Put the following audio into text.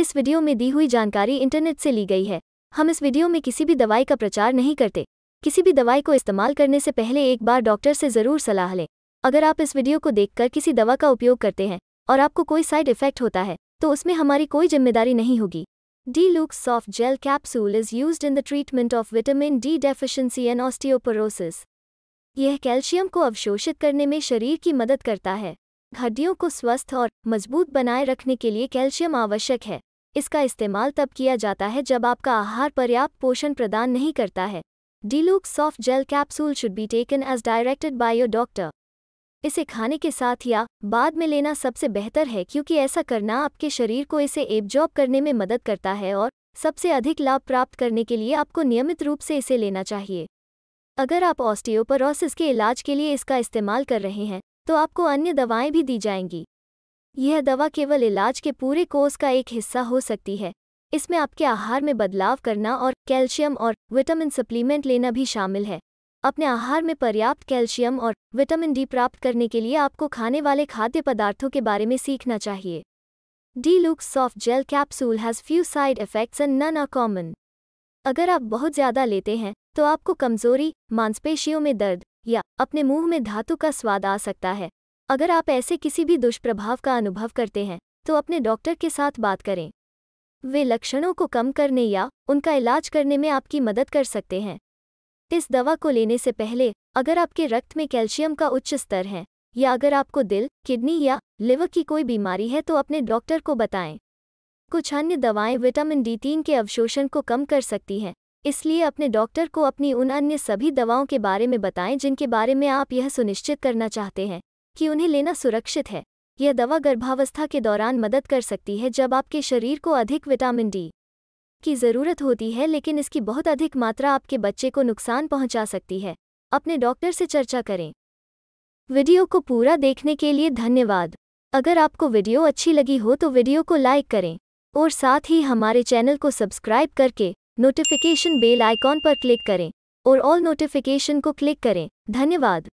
इस वीडियो में दी हुई जानकारी इंटरनेट से ली गई है हम इस वीडियो में किसी भी दवाई का प्रचार नहीं करते किसी भी दवाई को इस्तेमाल करने से पहले एक बार डॉक्टर से ज़रूर सलाह लें अगर आप इस वीडियो को देखकर किसी दवा का उपयोग करते हैं और आपको कोई साइड इफेक्ट होता है तो उसमें हमारी कोई जिम्मेदारी नहीं होगी D look soft gel capsule is use in the treatment of vitamin D deficiency and osteoporosis यह कैल्शियम को अवशोषित करने में शरीर की मदद करता है हड्डियों को स्वस्थ और मजबूत बनाए रखने के लिए कैल्शियम आवश्यक है इसका इस्तेमाल तब किया जाता है जब आपका आहार पर्याप्त पोषण प्रदान नहीं करता है D look soft gel capsule should be taken as directed by your doctor इसे खाने के साथ या बाद में लेना सबसे बेहतर है क्योंकि ऐसा करना आपके शरीर को इसे एब्जॉर्ब करने में मदद करता है और सबसे अधिक लाभ प्राप्त करने के लिए आपको नियमित रूप से इसे लेना चाहिए अगर आप ऑस्टियोपरोसिस के इलाज के लिए इसका इस्तेमाल कर रहे हैं तो आपको अन्य दवाएं भी दी जाएंगी यह दवा केवल इलाज के पूरे कोर्स का एक हिस्सा हो सकती है इसमें आपके आहार में बदलाव करना और कैल्शियम और विटामिन सप्लीमेंट लेना भी शामिल है अपने आहार में पर्याप्त कैल्शियम और विटामिन डी प्राप्त करने के लिए आपको खाने वाले खाद्य पदार्थों के बारे में सीखना चाहिए D look soft gel capsule has few side effects and none are common अगर आप बहुत ज़्यादा लेते हैं तो आपको कमजोरी मांसपेशियों में दर्द या अपने मुंह में धातु का स्वाद आ सकता है अगर आप ऐसे किसी भी दुष्प्रभाव का अनुभव करते हैं तो अपने डॉक्टर के साथ बात करें वे लक्षणों को कम करने या उनका इलाज करने में आपकी मदद कर सकते हैं इस दवा को लेने से पहले अगर आपके रक्त में कैल्शियम का उच्च स्तर है या अगर आपको दिल किडनी या लिवर की कोई बीमारी है तो अपने डॉक्टर को बताएं कुछ अन्य दवाएं विटामिन डी तीन के अवशोषण को कम कर सकती हैं इसलिए अपने डॉक्टर को अपनी उन अन्य सभी दवाओं के बारे में बताएं जिनके बारे में आप यह सुनिश्चित करना चाहते हैं कि उन्हें लेना सुरक्षित है यह दवा गर्भावस्था के दौरान मदद कर सकती है जब आपके शरीर को अधिक विटामिन डी की ज़रूरत होती है लेकिन इसकी बहुत अधिक मात्रा आपके बच्चे को नुकसान पहुंचा सकती है अपने डॉक्टर से चर्चा करें वीडियो को पूरा देखने के लिए धन्यवाद अगर आपको वीडियो अच्छी लगी हो तो वीडियो को लाइक करें और साथ ही हमारे चैनल को सब्सक्राइब करके नोटिफिकेशन बेल आइकॉन पर क्लिक करें और ऑल नोटिफिकेशन को क्लिक करें धन्यवाद